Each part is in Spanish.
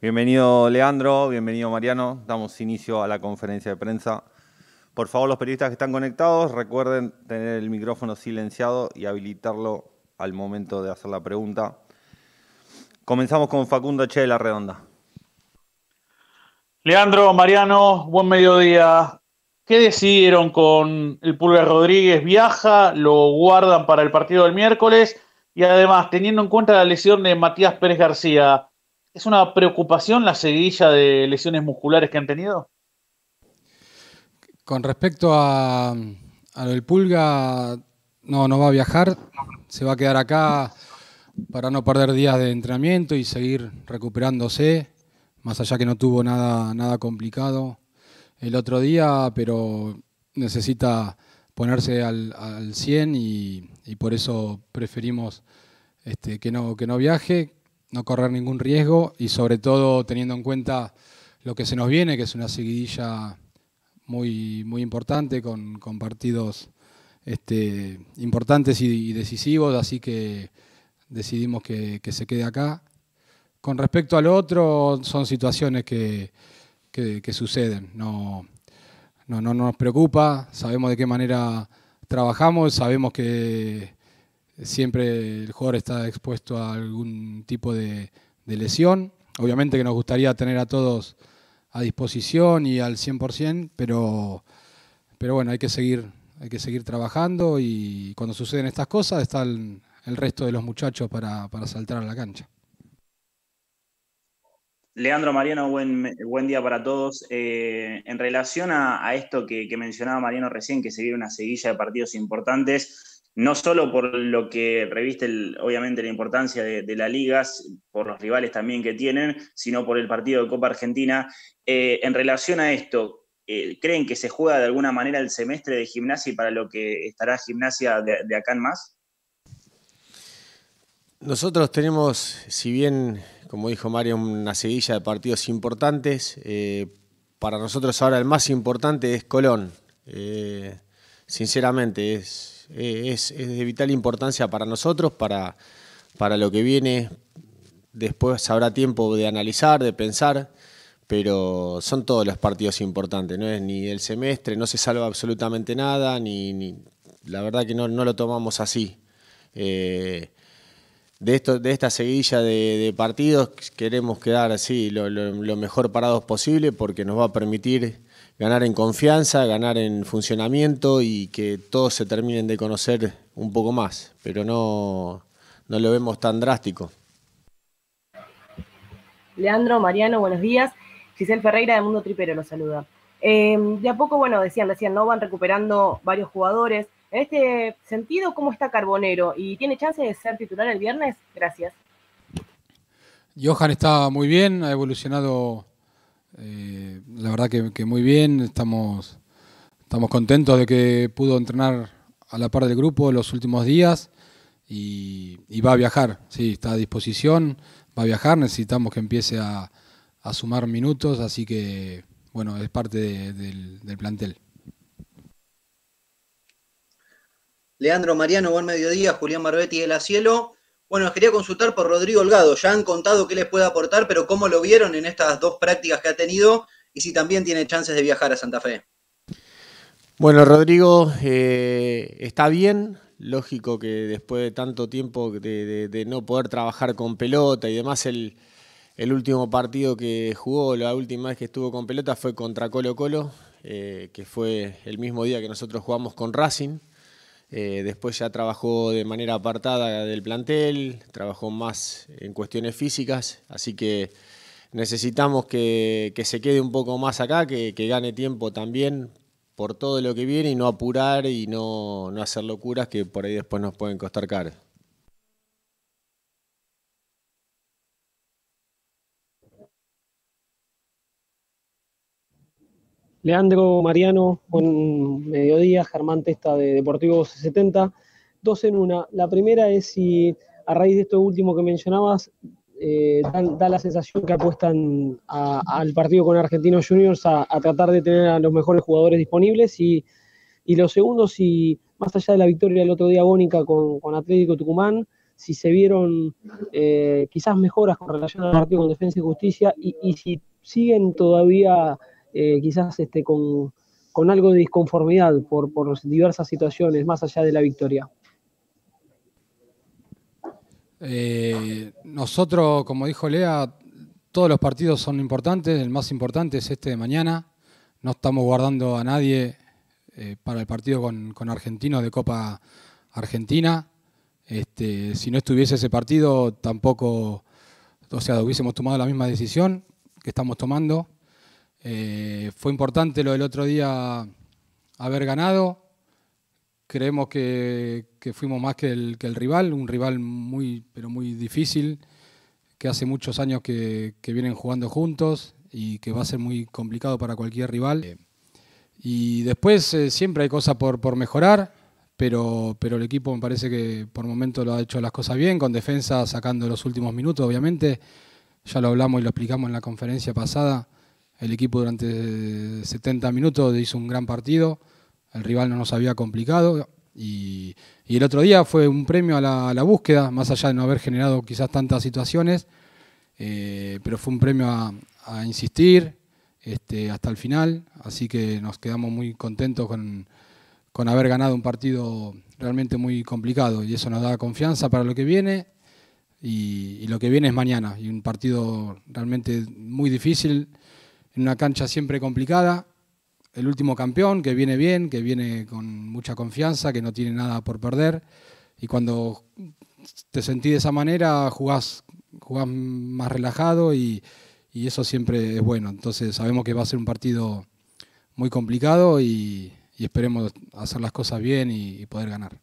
Bienvenido Leandro, bienvenido Mariano. Damos inicio a la conferencia de prensa. Por favor, los periodistas que están conectados, recuerden tener el micrófono silenciado y habilitarlo al momento de hacer la pregunta. Comenzamos con Facundo Che de la Redonda. Leandro, Mariano, buen mediodía. ¿Qué decidieron con el Pulver Rodríguez? ¿Viaja? ¿Lo guardan para el partido del miércoles? Y además, teniendo en cuenta la lesión de Matías Pérez García, ¿Es una preocupación la seguilla de lesiones musculares que han tenido? Con respecto a, a lo del Pulga, no, no va a viajar, se va a quedar acá para no perder días de entrenamiento y seguir recuperándose, más allá que no tuvo nada, nada complicado el otro día, pero necesita ponerse al, 100 y, por eso preferimos este, que, no, que no viaje, no correr ningún riesgo y sobre todo teniendo en cuenta lo que se nos viene, que es una seguidilla muy, muy importante con, con partidos este, importantes y, decisivos, así que decidimos que, se quede acá. Con respecto al otro, son situaciones que, que, suceden, no, no, no nos preocupa, sabemos de qué manera trabajamos, sabemos que siempre el jugador está expuesto a algún tipo de, lesión. Obviamente que nos gustaría tener a todos a disposición y al 100%, pero, pero bueno, hay que, seguir, hay que seguir trabajando y cuando suceden estas cosas está el, resto de los muchachos para, saltar a la cancha. Leandro Mariano, buen, buen día para todos. Eh, en relación a, esto que, mencionaba Mariano recién, que se viene una seguilla de partidos importantes, no solo por lo que reviste, obviamente, la importancia de, las la liga, por los rivales también que tienen, sino por el partido de Copa Argentina. Eh, en relación a esto, eh, ¿creen que se juega de alguna manera el semestre de gimnasia y para lo que estará gimnasia de, acá en más? Nosotros tenemos, si bien, como dijo Mario, una seguilla de partidos importantes, eh, para nosotros ahora el más importante es Colón. sinceramente, es eh, es, de vital importancia para nosotros, para, para lo que viene. Después habrá tiempo de analizar, de pensar, pero son todos los partidos importantes, no es ni el semestre, no se salva absolutamente nada, ni, la verdad que no, lo tomamos así. Eh, de, esto, de esta seguidilla de, partidos queremos quedar así lo mejor parados posible porque nos va a permitir ganar en confianza, ganar en funcionamiento y que todos se terminen de conocer un poco más, pero no, no lo vemos tan drástico. Leandro, Mariano, buenos días. Giselle Ferreira de Mundo Tripero los saluda. Em, de a poco, bueno, decían, decían, ¿no? Van recuperando varios jugadores. En este sentido, ¿cómo está Carbonero? ¿Y tiene chance de ser titular el viernes? Gracias. Johan está muy bien, ha evolucionado eh, la verdad que, muy bien, estamos, estamos contentos de que pudo entrenar a la par del grupo los últimos días y, va a viajar, sí, está a disposición, va a viajar, necesitamos que empiece a, sumar minutos, así que bueno, es parte del, plantel. Leandro Mariano, buen mediodía. Julián Barbetti de la Cielo. Bueno, quería consultar por Rodrigo Holgado. Ya han contado qué les puede aportar, pero cómo lo vieron en estas dos prácticas que ha tenido y si también tiene chances de viajar a Santa Fe. Bueno, Rodrigo eh, está bien. Lógico que después de tanto tiempo de, no poder trabajar con pelota y demás, el, último partido que jugó, la última vez que estuvo con pelota fue contra Colo Colo, eh, que fue el mismo día que nosotros jugamos con Racing. Eh, después ya trabajó de manera apartada del plantel, trabajó más en cuestiones físicas, así que necesitamos que, se quede un poco más acá, que, gane tiempo también por todo lo que viene y no apurar y no, no hacer locuras que por ahí después nos pueden costar caro. Leandro Mariano buen Mediodía, Germán Testa de Deportivo 70 Dos en una. La primera es si a raíz de esto último que mencionabas, eh, da, la sensación que apuestan al partido con Argentinos Juniors a, tratar de tener a los mejores jugadores disponibles. Y, lo segundo, si más allá de la victoria del otro día bónica con, Atlético Tucumán, si se vieron eh, quizás mejoras con relación al partido con Defensa y Justicia y, y si siguen todavía eh, quizás este, con, algo de disconformidad por, diversas situaciones, más allá de la victoria. Eh, nosotros, como dijo Lea, todos los partidos son importantes, el más importante es este de mañana. No estamos guardando a nadie eh, para el partido con, con, Argentinos de Copa Argentina. Este, si no estuviese ese partido, tampoco, o sea, hubiésemos tomado la misma decisión que estamos tomando. Eh, fue importante lo del otro día haber ganado. Creemos que, fuimos más que el, rival, un rival muy, pero muy difícil, que hace muchos años que, vienen jugando juntos y que va a ser muy complicado para cualquier rival. Y después eh, siempre hay cosas por, mejorar, pero, pero el equipo me parece que por momento lo ha hecho las cosas bien, con defensa sacando los últimos minutos, obviamente. Ya lo hablamos y lo explicamos en la conferencia pasada el equipo durante 70 minutos hizo un gran partido, el rival no nos había complicado y, el otro día fue un premio a la, búsqueda, más allá de no haber generado quizás tantas situaciones, eh, pero fue un premio a, insistir este, hasta el final, así que nos quedamos muy contentos con, con haber ganado un partido realmente muy complicado y eso nos da confianza para lo que viene y, y, lo que viene es mañana y un partido realmente muy difícil una cancha siempre complicada. El último campeón que viene bien, que viene con mucha confianza, que no tiene nada por perder. Y cuando te sentís de esa manera, jugás, más relajado y, eso siempre es bueno. Entonces sabemos que va a ser un partido muy complicado y, esperemos hacer las cosas bien y, poder ganar.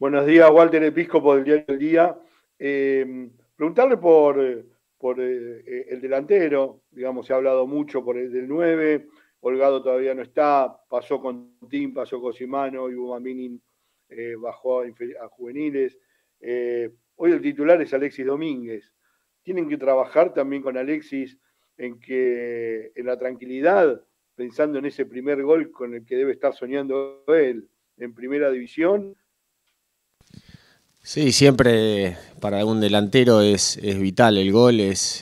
Buenos días, Walter Episcopo del día del eh, Día. Preguntarle por, eh, por eh, eh, el delantero, digamos, se ha hablado mucho por el del 9, Holgado todavía no está, pasó con Tim, pasó con Simano, y Bumamini bajó a, juveniles. hoy el titular es Alexis Domínguez. Tienen que trabajar también con Alexis en que en la tranquilidad, pensando en ese primer gol con el que debe estar soñando él en primera división, Sí, siempre para un delantero es, vital el gol, eh, es,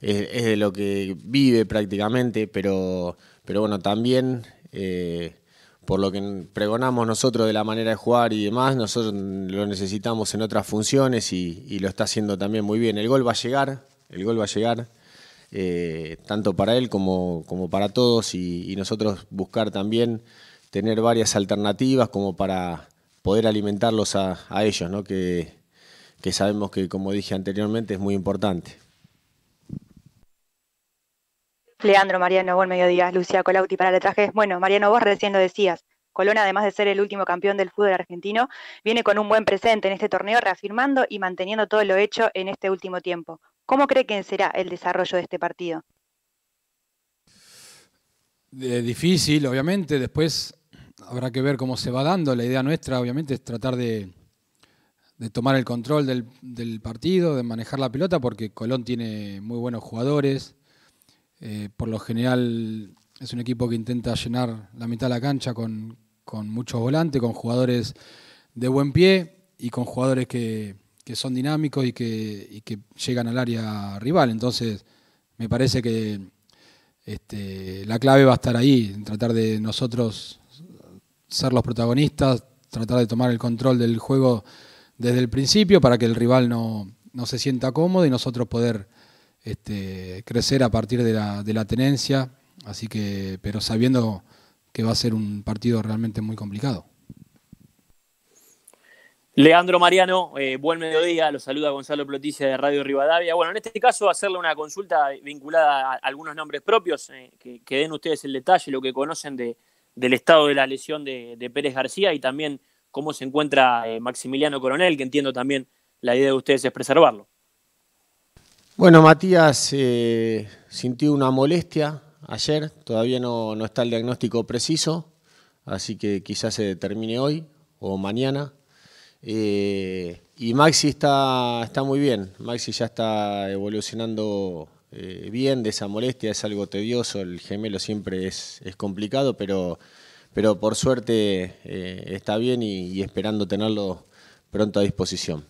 es, de lo que vive prácticamente, pero, pero bueno, también eh, por lo que pregonamos nosotros de la manera de jugar y demás, nosotros lo necesitamos en otras funciones y, lo está haciendo también muy bien. El gol va a llegar, el gol va a llegar. Eh, tanto para él como, como para todos y nosotros buscar también tener varias alternativas como para poder alimentarlos a, ellos, ¿no? que, sabemos que, como dije anteriormente, es muy importante. Leandro, Mariano, buen mediodía. Lucía Colauti para Letrajes. Bueno, Mariano, vos recién lo decías. Colón, además de ser el último campeón del fútbol argentino, viene con un buen presente en este torneo, reafirmando y manteniendo todo lo hecho en este último tiempo. ¿Cómo cree que será el desarrollo de este partido? Eh, difícil, obviamente. Después habrá que ver cómo se va dando. La idea nuestra, obviamente, es tratar de, tomar el control del, partido, de manejar la pelota, porque Colón tiene muy buenos jugadores. Eh, por lo general es un equipo que intenta llenar la mitad de la cancha con, muchos volantes, con jugadores de buen pie y con jugadores que, son dinámicos y que, llegan al área rival. Entonces, me parece que este, la clave va a estar ahí, en tratar de nosotros ser los protagonistas, tratar de tomar el control del juego desde el principio para que el rival no, se sienta cómodo y nosotros poder este, crecer a partir de la, tenencia. Así que, pero sabiendo que va a ser un partido realmente muy complicado. Leandro Mariano, eh, buen mediodía, lo saluda Gonzalo Ploticia de Radio Rivadavia. Bueno, en este caso hacerle una consulta vinculada a algunos nombres propios, eh, que, den ustedes el detalle, lo que conocen de, del estado de la lesión de, Pérez García y también cómo se encuentra eh, Maximiliano Coronel, que entiendo también la idea de ustedes es preservarlo. Bueno, Matías eh, sintió una molestia ayer, todavía no, está el diagnóstico preciso, así que quizás se determine hoy o mañana. Eh, y Maxi está, está muy bien, Maxi ya está evolucionando eh, bien de esa molestia, es algo tedioso, el gemelo siempre es, complicado, pero, pero por suerte eh, está bien y, y esperando tenerlo pronto a disposición.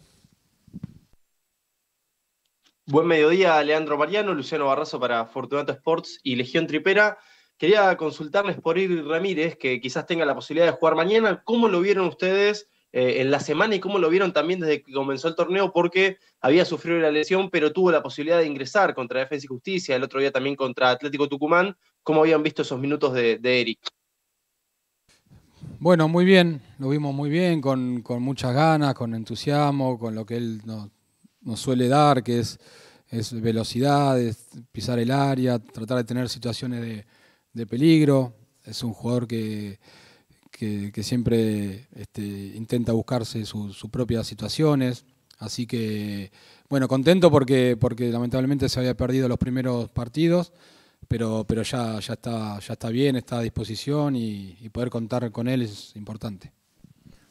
Buen mediodía, Leandro Mariano, Luciano Barrazo para Fortunato Sports y Legión Tripera. Quería consultarles por Ir Ramírez, que quizás tenga la posibilidad de jugar mañana. ¿Cómo lo vieron ustedes? Eh, en la semana y cómo lo vieron también desde que comenzó el torneo, porque había sufrido la lesión, pero tuvo la posibilidad de ingresar contra Defensa y Justicia, el otro día también contra Atlético Tucumán. ¿Cómo habían visto esos minutos de, Eric? Bueno, muy bien, lo vimos muy bien, con, muchas ganas, con entusiasmo, con lo que él nos, suele dar, que es, es, velocidad, pisar el área, tratar de tener situaciones de peligro. Es un jugador que, que, siempre este, intenta buscarse sus propias situaciones. Así que, bueno, contento porque, porque lamentablemente se había perdido los primeros partidos, pero, pero ya, ya, está, ya está bien, está a disposición y, poder contar con él es importante.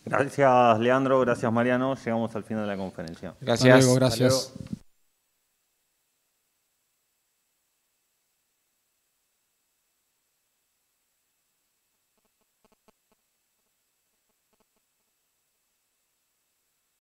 Gracias, Leandro. Gracias, Mariano. Llegamos al final de la conferencia. Gracias. gracias.